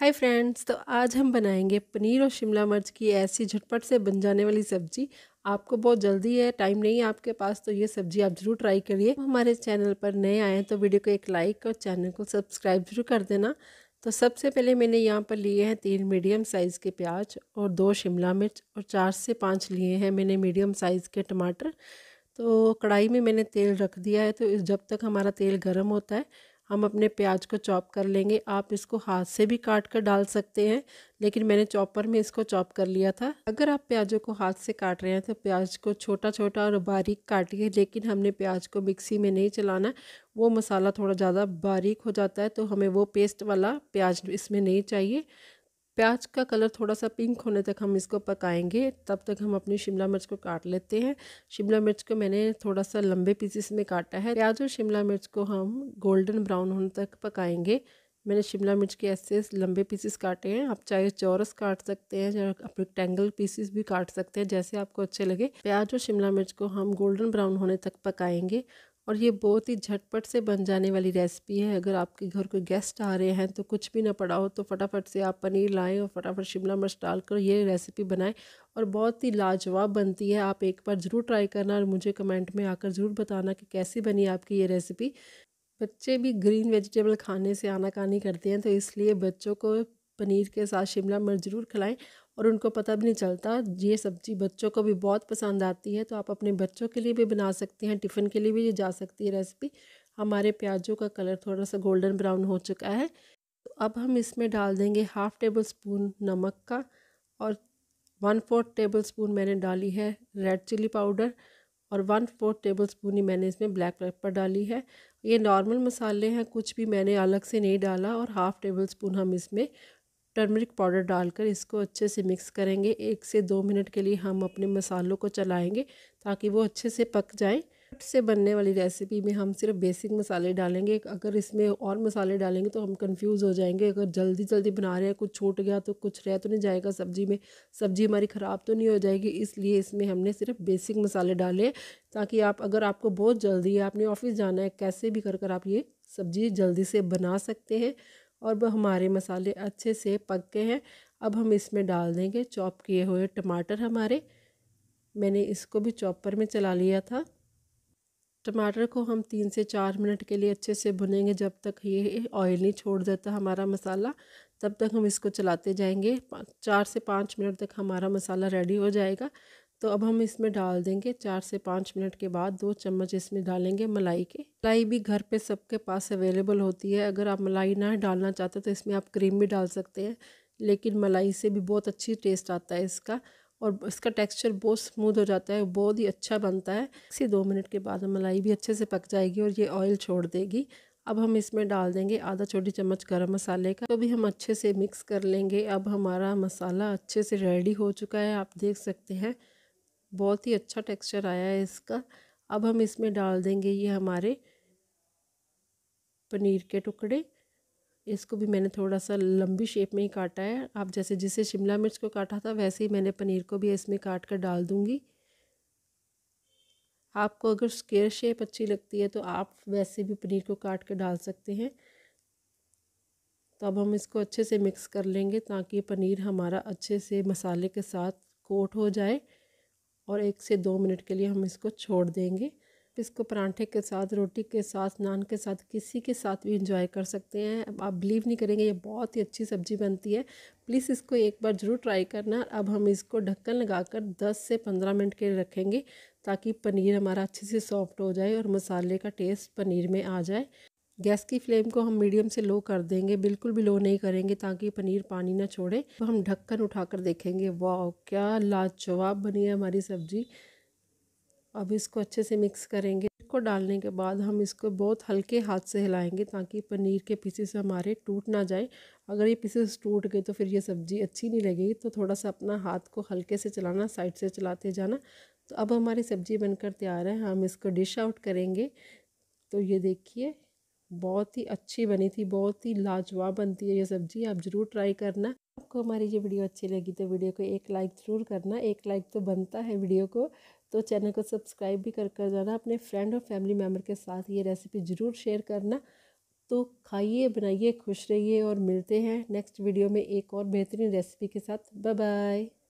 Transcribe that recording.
hi friends तो आज हम बनाएंगे पनीर और शिमला मिर्च की ऐसी झटपट से बन जाने वाली सब्जी आपको बहुत जल्दी है टाइम नहीं है आपके पास तो ये सब्जी आप ज़रूर ट्राई करिए हमारे चैनल पर नए आए तो वीडियो को एक लाइक और चैनल को सब्सक्राइब जरूर कर देना तो सबसे पहले मैंने यहाँ पर लिए हैं तीन मीडियम साइज़ के प्याज और दो शिमला मिर्च और चार से पाँच लिए हैं मैंने मीडियम साइज़ के टमाटर तो कढ़ाई में मैंने तेल रख दिया है तो जब तक हमारा तेल गर्म होता है हम अपने प्याज को चॉप कर लेंगे आप इसको हाथ से भी काट कर डाल सकते हैं लेकिन मैंने चॉपर में इसको चॉप कर लिया था अगर आप प्याजों को हाथ से काट रहे हैं तो प्याज को छोटा छोटा और बारीक काटिए लेकिन हमने प्याज को मिक्सी में नहीं चलाना वो मसाला थोड़ा ज़्यादा बारीक हो जाता है तो हमें वो पेस्ट वाला प्याज इसमें नहीं चाहिए प्याज का कलर थोड़ा सा पिंक होने तक हम इसको पकाएंगे तब तक हम अपनी शिमला मिर्च को काट लेते हैं शिमला मिर्च को मैंने थोड़ा सा लंबे पीसेस में काटा है प्याज और शिमला मिर्च को हम गोल्डन ब्राउन होने तक पकाएंगे मैंने शिमला मिर्च के ऐसे लंबे पीसेस काटे हैं आप चाहे चौरस काट सकते हैं या आप रेक्टेंगल पीसेस भी काट सकते हैं जैसे आपको अच्छे लगे प्याज और शिमला मिर्च को हम गोल्डन ब्राउन होने तक पकाएंगे और ये बहुत ही झटपट से बन जाने वाली रेसिपी है अगर आपके घर कोई गेस्ट आ रहे हैं तो कुछ भी ना पड़ा हो तो फटाफट से आप पनीर लाएँ और फटाफट शिमला मिर्च डालकर ये रेसिपी बनाएं और बहुत ही लाजवाब बनती है आप एक बार ज़रूर ट्राई करना और मुझे कमेंट में आकर ज़रूर बताना कि कैसी बनी आपकी ये रेसिपी बच्चे भी ग्रीन वेजिटेबल खाने से आनाकानी करते हैं तो इसलिए बच्चों को पनीर के साथ शिमला मिर्च ज़रूर खिलाएं और उनको पता भी नहीं चलता ये सब्ज़ी बच्चों को भी बहुत पसंद आती है तो आप अपने बच्चों के लिए भी बना सकते हैं टिफ़िन के लिए भी ये जा सकती है रेसिपी हमारे प्याजों का कलर थोड़ा सा गोल्डन ब्राउन हो चुका है तो अब हम इसमें डाल देंगे हाफ़ टेबल स्पून नमक का और वन फोर्थ टेबल स्पून मैंने डाली है रेड चिली पाउडर और वन फोर्थ टेबल स्पून ही मैंने इसमें ब्लैक पेपर डाली है ये नॉर्मल मसाले हैं कुछ भी मैंने अलग से नहीं डाला और हाफ़ टेबल स्पून हम इसमें टर्मरिक पाउडर डालकर इसको अच्छे से मिक्स करेंगे एक से दो मिनट के लिए हम अपने मसालों को चलाएंगे ताकि वो अच्छे से पक जाएं से बनने वाली रेसिपी में हम सिर्फ बेसिक मसाले डालेंगे अगर इसमें और मसाले डालेंगे तो हम कंफ्यूज हो जाएंगे अगर जल्दी जल्दी बना रहे हैं कुछ छूट गया तो कुछ रह तो नहीं जाएगा सब्जी में सब्जी हमारी ख़राब तो नहीं हो जाएगी इसलिए इसमें हमने सिर्फ बेसिक मसाले डाले ताकि आप अगर आपको बहुत जल्दी है आपने ऑफिस जाना है कैसे भी कर कर आप ये सब्जी जल्दी से बना सकते हैं और वह हमारे मसाले अच्छे से पक गए हैं अब हम इसमें डाल देंगे चॉप किए हुए टमाटर हमारे मैंने इसको भी चॉपर में चला लिया था टमाटर को हम तीन से चार मिनट के लिए अच्छे से भुनेंगे जब तक ये ऑयल नहीं छोड़ देता हमारा मसाला तब तक हम इसको चलाते जाएंगे चार से पाँच मिनट तक हमारा मसाला रेडी हो जाएगा तो अब हम इसमें डाल देंगे चार से पाँच मिनट के बाद दो चम्मच इसमें डालेंगे मलाई के मलाई भी घर पे सबके पास अवेलेबल होती है अगर आप मलाई ना डालना चाहते तो इसमें आप क्रीम भी डाल सकते हैं लेकिन मलाई से भी बहुत अच्छी टेस्ट आता है इसका और इसका टेक्सचर बहुत स्मूथ हो जाता है बहुत ही अच्छा बनता है इसी दो मिनट के बाद मलाई भी अच्छे से पक जाएगी और ये ऑयल छोड़ देगी अब हम इसमें डाल देंगे आधा छोटी चम्मच गरम मसाले का तो भी हम अच्छे से मिक्स कर लेंगे अब हमारा मसाला अच्छे से रेडी हो चुका है आप देख सकते हैं बहुत ही अच्छा टेक्सचर आया है इसका अब हम इसमें डाल देंगे ये हमारे पनीर के टुकड़े इसको भी मैंने थोड़ा सा लंबी शेप में ही काटा है आप जैसे जिसे शिमला मिर्च को काटा था वैसे ही मैंने पनीर को भी इसमें काट कर डाल दूँगी आपको अगर स्केयर शेप अच्छी लगती है तो आप वैसे भी पनीर को काट कर डाल सकते हैं तो अब हम इसको अच्छे से मिक्स कर लेंगे ताकि पनीर हमारा अच्छे से मसाले के साथ कोट हो जाए और एक से दो मिनट के लिए हम इसको छोड़ देंगे इसको परांठे के साथ रोटी के साथ नान के साथ किसी के साथ भी इंजॉय कर सकते हैं आप बिलीव नहीं करेंगे ये बहुत ही अच्छी सब्जी बनती है प्लीज़ इसको एक बार ज़रूर ट्राई करना अब हम इसको ढक्कन लगाकर 10 से 15 मिनट के लिए रखेंगे ताकि पनीर हमारा अच्छे से सॉफ्ट हो जाए और मसाले का टेस्ट पनीर में आ जाए गैस की फ्लेम को हम मीडियम से लो कर देंगे बिल्कुल भी लो नहीं करेंगे ताकि पनीर पानी ना छोड़े तो हम ढक्कन उठाकर देखेंगे वाह क्या लाजवाब बनी है हमारी सब्जी अब इसको अच्छे से मिक्स करेंगे को डालने के बाद हम इसको बहुत हल्के हाथ से हिलाएंगे ताकि पनीर के पीसेस हमारे टूट ना जाए अगर ये पीसेस टूट गए तो फिर ये सब्ज़ी अच्छी नहीं लगेगी तो थोड़ा सा अपना हाथ को हल्के से चलाना साइड से चलाते जाना तो अब हमारी सब्ज़ी बनकर तैयार है हम इसको डिश आउट करेंगे तो ये देखिए बहुत ही अच्छी बनी थी बहुत ही लाजवाब बनती है ये सब्ज़ी आप ज़रूर ट्राई करना आपको हमारी ये वीडियो अच्छी लगी तो वीडियो को एक लाइक ज़रूर करना एक लाइक तो बनता है वीडियो को तो चैनल को सब्सक्राइब भी कर कर जाना अपने फ्रेंड और फैमिली मेम्बर के साथ ये रेसिपी ज़रूर शेयर करना तो खाइए बनाइए खुश रहिए और मिलते हैं नेक्स्ट वीडियो में एक और बेहतरीन रेसिपी के साथ बाय